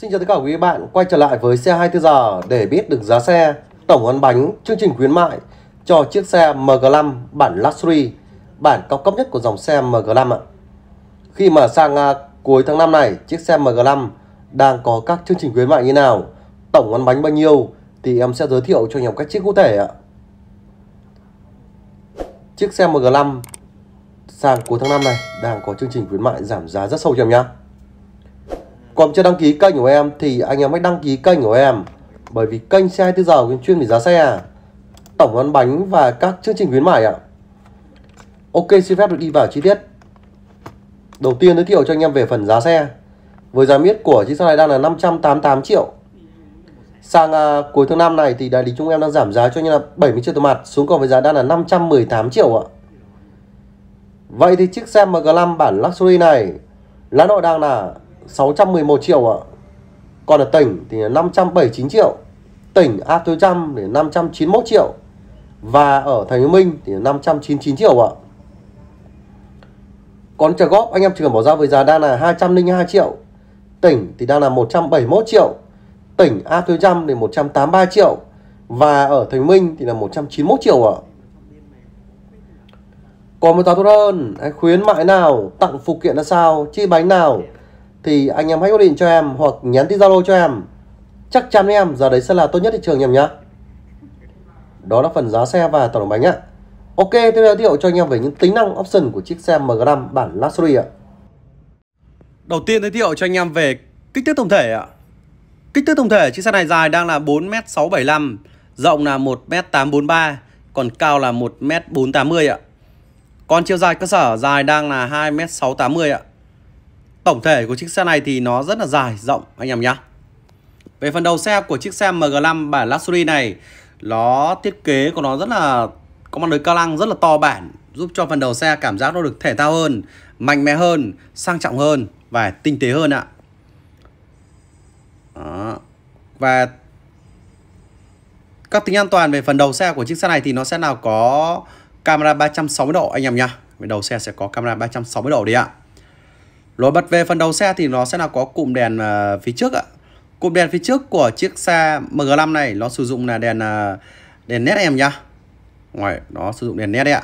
Xin chào tất cả quý bạn quay trở lại với xe 24 giờ để biết được giá xe, tổng ăn bánh, chương trình khuyến mại cho chiếc xe MG5 bản Luxury, bản cao cấp nhất của dòng xe MG5 ạ. Khi mà sang à, cuối tháng 5 này, chiếc xe MG5 đang có các chương trình khuyến mại như nào, tổng ăn bánh bao nhiêu thì em sẽ giới thiệu cho nhau các chiếc cụ thể ạ. Chiếc xe MG5 sang cuối tháng 5 này đang có chương trình khuyến mại giảm giá rất sâu cho em nhé. Còn chưa đăng ký kênh của em thì anh em hãy đăng ký kênh của em bởi vì kênh xe 24 giờ chuyên về giá xe, tổng ăn bánh và các chương trình khuyến mại ạ. Ok xin phép được đi vào chi tiết. Đầu tiên giới thiệu cho anh em về phần giá xe. Với giá miết của chiếc xe này đang là 588 triệu. Sang à, cuối tháng năm này thì đại lý chúng em đang giảm giá cho anh em là 70 triệu tiền mặt xuống còn với giá đang là 518 triệu ạ. Vậy thì chiếc xe MG5 bản Luxury này lãi nội đang là 611 triệu ạ Còn ở tỉnh thì là 579 triệu Tỉnh after trăm thì 591 triệu Và ở Thành phố Minh thì 599 triệu ạ Còn trả góp anh em chỉ cần bỏ ra với giá đang là 202 triệu Tỉnh thì đang là 171 triệu Tỉnh after trăm thì 183 triệu Và ở Thành phố Minh thì là 191 triệu ạ Còn một táo tốt hơn, khuyến mại nào, tặng phụ kiện là sao, chi bánh nào thì anh em hãy gọi điện cho em hoặc nhắn tin Zalo cho em. Chắc chắn với em giờ đấy sẽ là tốt nhất thị trường em nhá. Đó là phần giá xe và tổng bánh ạ. Ok, tiếp theo giới thiệu cho anh em về những tính năng option của chiếc xe M5 bản Luxury ạ. Đầu tiên giới thiệu cho anh em về kích thước tổng thể ạ. Kích thước tổng thể chiếc xe này dài đang là 4m675, rộng là 1m843, còn cao là 1m480 ạ. Còn chiều dài cơ sở dài đang là 2m680 ạ tổng thể của chiếc xe này thì nó rất là dài rộng anh em nhé về phần đầu xe của chiếc xe MG5 bản Luxury này nó thiết kế của nó rất là có mặt lưới cao lăng rất là to bản giúp cho phần đầu xe cảm giác nó được thể thao hơn mạnh mẽ hơn sang trọng hơn và tinh tế hơn ạ Đó. và các tính an toàn về phần đầu xe của chiếc xe này thì nó sẽ nào có camera 360 độ anh em nhá. Về đầu xe sẽ có camera 360 độ đấy ạ. Lối bật về phần đầu xe thì nó sẽ là có cụm đèn à, phía trước ạ. Cụm đèn phía trước của chiếc xe MG5 này nó sử dụng là đèn à, đèn nét em nhá. Ngoài nó sử dụng đèn nét đấy ạ.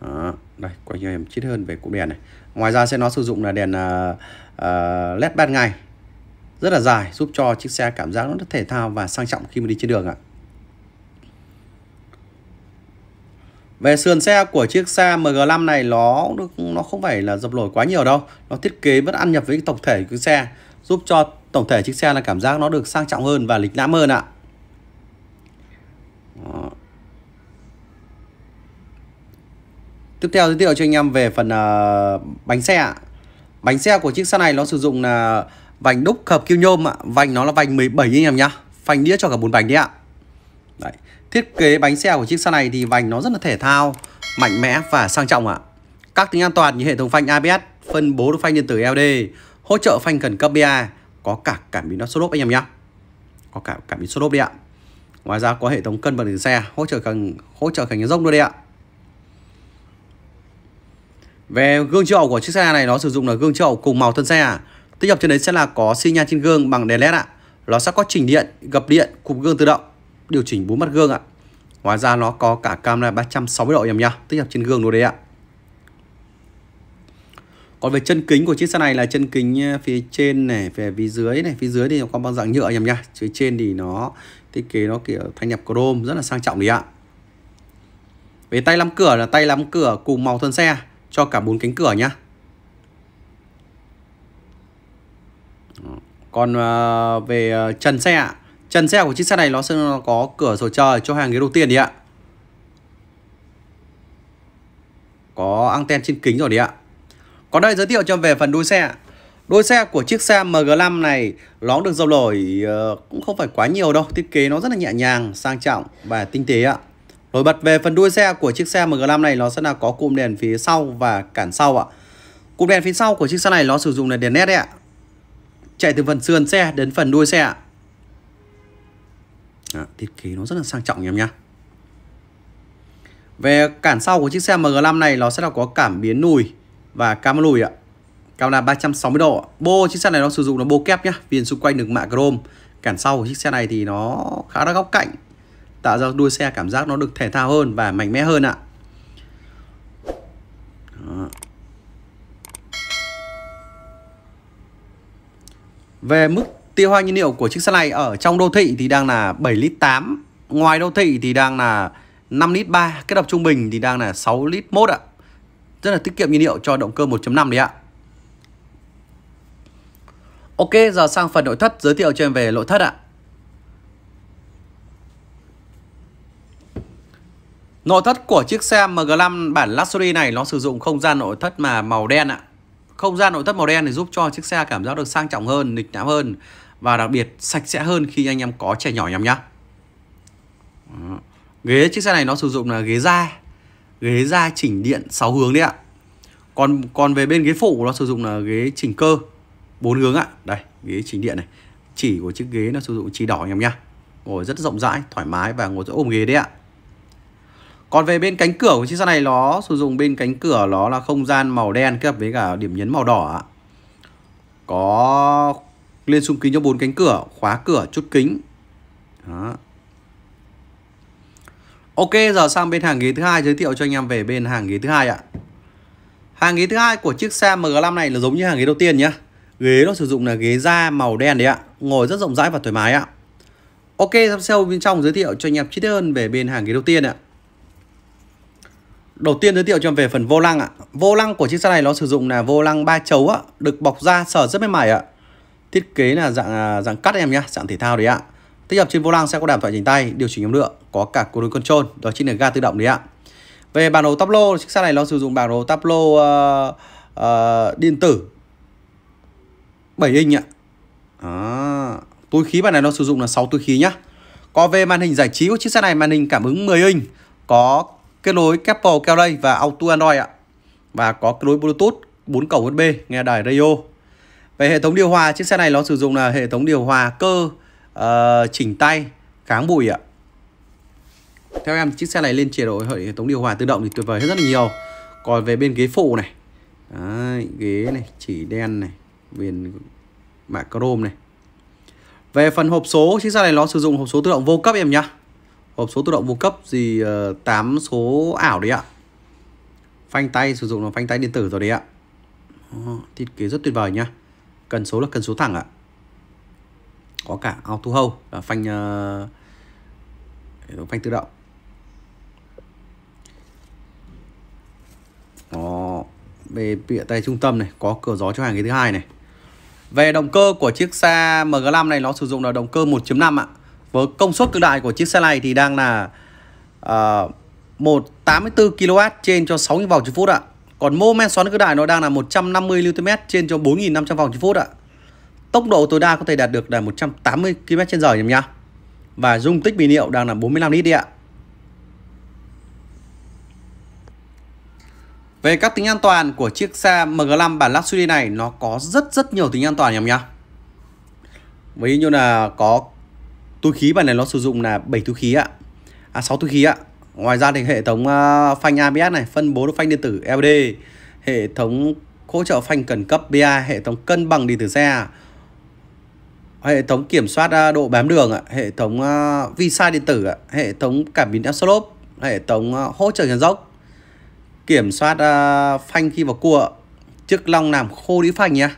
Đó, đây quay cho em chít hơn về cụm đèn này. Ngoài ra sẽ nó sử dụng là đèn uh, à, led ban ngày rất là dài giúp cho chiếc xe cảm giác nó rất thể thao và sang trọng khi mà đi trên đường ạ. Về sườn xe của chiếc xe MG5 này nó nó không phải là dập nổi quá nhiều đâu. Nó thiết kế vẫn ăn nhập với tổng thể của chiếc xe, giúp cho tổng thể chiếc xe là cảm giác nó được sang trọng hơn và lịch lãm hơn ạ. Tiếp theo giới thiệu cho anh em về phần uh, bánh xe ạ. Bánh xe của chiếc xe này nó sử dụng là vành đúc hợp kim nhôm ạ. Vành nó là vành 17 anh em nhá. Phanh đĩa cho cả bốn bánh đấy ạ. Đấy. Thiết kế bánh xe của chiếc xe này thì vành nó rất là thể thao, mạnh mẽ và sang trọng ạ. Các tính an toàn như hệ thống phanh ABS, phân bố được phanh điện tử LD, hỗ trợ phanh cần cấp BA, có cả cảm biến số lốp anh em nhé. Có cả cảm biến số lốp đi ạ. Ngoài ra có hệ thống cân bằng đường xe, hỗ trợ cần hỗ trợ khả năng dốc luôn đi ạ. Về gương chiếu hậu của chiếc xe này nó sử dụng là gương chiếu hậu cùng màu thân xe. Tích hợp trên đấy sẽ là có xi nhan trên gương bằng đèn led ạ. Nó sẽ có chỉnh điện, gập điện, cụm gương tự động điều chỉnh bốn mặt gương ạ. Ngoài ra nó có cả camera 360 độ em nhá, tích hợp trên gương luôn đấy ạ. Còn về chân kính của chiếc xe này là chân kính ờ, phía trên này, về phía dưới này, phía dưới thì nó có bằng dạng nhựa em nha. Phía trên thì nó thiết kế nó kiểu thanh nhập chrome rất là sang trọng đấy ạ. Về tay lắm cửa là tay lắm cửa cùng màu thân xe cho cả bốn cánh cửa nhá. Còn ờ, về trần ờ, xe ạ Trần xe của chiếc xe này nó sẽ có cửa sổ trời cho hàng ghế đầu tiên đi ạ. Có anten trên kính rồi đi ạ. Còn đây giới thiệu cho về phần đuôi xe. đuôi xe của chiếc xe MG5 này nó được dầu nổi ờ, cũng không phải quá nhiều đâu. Thiết kế nó rất là nhẹ nhàng, sang trọng và tinh tế ạ. Nổi bật về phần đuôi xe của chiếc xe MG5 này nó sẽ là có cụm đèn phía sau và cản sau ạ. Cụm đèn phía sau của chiếc xe này nó sử dụng là đèn led đấy ạ. Chạy từ phần sườn xe đến phần đuôi xe ạ. Đó, dạ, thiết kế nó rất là sang trọng em nhé về cản sau của chiếc xe MG5 này nó sẽ là có cảm biến lùi và cam lùi ạ cao camera 360 độ bô chiếc xe này nó sử dụng là bô kép nhá viền xung quanh được mạ chrome cản sau của chiếc xe này thì nó khá là góc cạnh tạo ra đuôi xe cảm giác nó được thể thao hơn và mạnh mẽ hơn ạ Đó. về mức tiêu hao nhiên liệu của chiếc xe này ở trong đô thị thì đang là 7 lít 8 ngoài đô thị thì đang là 5 lít 3 kết hợp trung bình thì đang là 6 lít 1 ạ rất là tiết kiệm nhiên liệu cho động cơ 1.5 đấy ạ Ok giờ sang phần nội thất giới thiệu cho em về nội thất ạ Nội thất của chiếc xe MG5 bản Luxury này nó sử dụng không gian nội thất mà màu đen ạ Không gian nội thất màu đen thì giúp cho chiếc xe cảm giác được sang trọng hơn, lịch lãm hơn và đặc biệt sạch sẽ hơn khi anh em có trẻ nhỏ nhầm nhá ghế chiếc xe này nó sử dụng là ghế da ghế da chỉnh điện 6 hướng đấy ạ còn còn về bên ghế phụ nó sử dụng là ghế chỉnh cơ bốn hướng ạ đây ghế chỉnh điện này chỉ của chiếc ghế nó sử dụng chỉ đỏ anh em nhá ngồi rất rộng rãi thoải mái và ngồi rất ôm ghế đấy ạ còn về bên cánh cửa của chiếc xe này nó sử dụng bên cánh cửa nó là không gian màu đen kết hợp với cả điểm nhấn màu đỏ ạ. Có Liên xung kính cho bốn cánh cửa, khóa cửa, chốt kính. Đó. Ok, giờ sang bên hàng ghế thứ hai giới thiệu cho anh em về bên hàng ghế thứ hai ạ. Hàng ghế thứ hai của chiếc xe MG5 này là giống như hàng ghế đầu tiên nhá. Ghế nó sử dụng là ghế da màu đen đấy ạ, ngồi rất rộng rãi và thoải mái ạ. Ok, sắp sale bên trong giới thiệu cho anh em chi tiết hơn về bên hàng ghế đầu tiên ạ. Đầu tiên giới thiệu cho em về phần vô lăng ạ. Vô lăng của chiếc xe này nó sử dụng là vô lăng ba chấu ạ, được bọc da sờ rất mềm mại ạ thiết kế là dạng à, dạng cắt em nhá dạng thể thao đấy ạ tích hợp trên vô lăng sẽ có đàm thoại chỉnh tay điều chỉnh âm lượng có cả cruise control đó chính là ga tự động đấy ạ về bản đồ tablo chiếc xe này nó sử dụng bản đồ tablo uh, uh, điện tử 7 inch ạ à, túi khí bản này nó sử dụng là 6 túi khí nhá có về màn hình giải trí của chiếc xe này màn hình cảm ứng 10 inch có kết nối Apple CarPlay và Auto Android ạ và có kết nối Bluetooth 4 cổng USB nghe đài radio về hệ thống điều hòa, chiếc xe này nó sử dụng là hệ thống điều hòa cơ uh, chỉnh tay kháng bụi ạ. Theo em chiếc xe này lên chế độ hệ thống điều hòa tự động thì tuyệt vời hết rất là nhiều. Còn về bên ghế phụ này, Đấy, ghế này, chỉ đen này, viền mạ chrome này. Về phần hộp số, chiếc xe này nó sử dụng hộp số tự động vô cấp em nhá. Hộp số tự động vô cấp gì uh, ờ, 8 số ảo đấy ạ. Phanh tay sử dụng là phanh tay điện tử rồi đấy ạ. Đó, thiết kế rất tuyệt vời nhá cần số là cần số thẳng ạ có cả auto hold và phanh uh, phanh tự động có về bịa tay trung tâm này có cửa gió cho hàng ghế thứ hai này về động cơ của chiếc xe MG5 này nó sử dụng là động cơ 1.5 ạ với công suất cực đại của chiếc xe này thì đang là uh, 184 kW trên cho 6 vòng trên phút ạ còn mô men xoắn cực đại nó đang là 150 Nm trên cho 4.500 vòng trên phút ạ. Tốc độ tối đa có thể đạt được là 180 km trên giờ nhầm nhá. Và dung tích bình liệu đang là 45 lít đi ạ. Về các tính an toàn của chiếc xe MG5 bản Luxury này nó có rất rất nhiều tính an toàn nhầm nhá. Ví như là có túi khí bản này nó sử dụng là 7 túi khí ạ. À 6 túi khí ạ Ngoài ra thì hệ thống ờ, phanh ABS này phân bố phanh điện tử LD hệ thống hỗ trợ phanh cần cấp BA, hệ thống cân bằng điện tử xe, hệ thống kiểm soát ờ, độ bám đường, hệ thống ờ, visa điện tử, hệ thống cảm biến Absolop, hệ thống hỗ trợ nhấn dốc, kiểm soát phanh khi vào cua, chức long làm khô đĩa phanh nhé,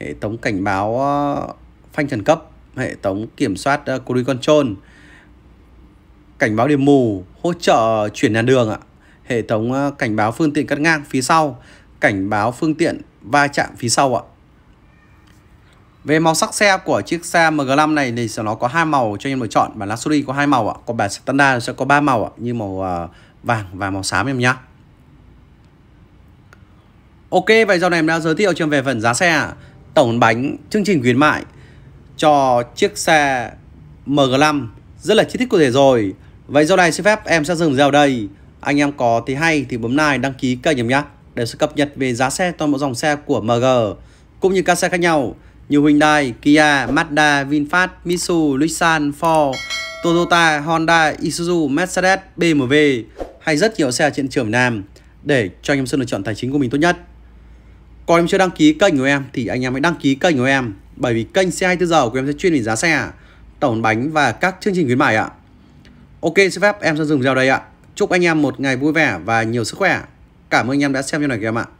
hệ thống cảnh báo phanh khẩn cấp, hệ thống kiểm soát cruise control, cảnh báo điểm mù, hỗ trợ chuyển làn đường ạ, hệ thống ờ, cảnh báo phương tiện cắt ngang phía sau, cảnh báo phương tiện va chạm phía sau ạ. Về màu sắc xe của chiếc xe MG5 này thì nó có hai màu cho anh em lựa chọn, bản Luxury có hai màu ạ, còn bản Standard sẽ có ba màu ạ, như màu ờ, vàng và màu xám em nhé. Ok, vậy giờ này em đã giới thiệu cho em về phần giá xe ạ. Tổng bánh chương trình khuyến mại cho chiếc xe MG5 rất là chi tiết cụ thể rồi Vậy do này xin phép em sẽ dừng video đây. Anh em có thì hay thì bấm like đăng ký kênh em nhé để sẽ cập nhật về giá xe toàn bộ dòng xe của MG cũng như các xe khác nhau như Hyundai, Kia, Mazda, VinFast, Mitsubishi, Nissan, Ford, Toyota, Honda, Isuzu, Mercedes, BMW hay rất nhiều xe trên trường Nam để cho anh em sự lựa chọn tài chính của mình tốt nhất. Còn em chưa đăng ký kênh của em thì anh em hãy đăng ký kênh của em bởi vì kênh xe 24 giờ của em sẽ chuyên về giá xe, tổng bánh và các chương trình khuyến mại ạ. Ok xin phép em sẽ dừng video đây ạ. Chúc anh em một ngày vui vẻ và nhiều sức khỏe. Cảm ơn anh em đã xem video này các em ạ.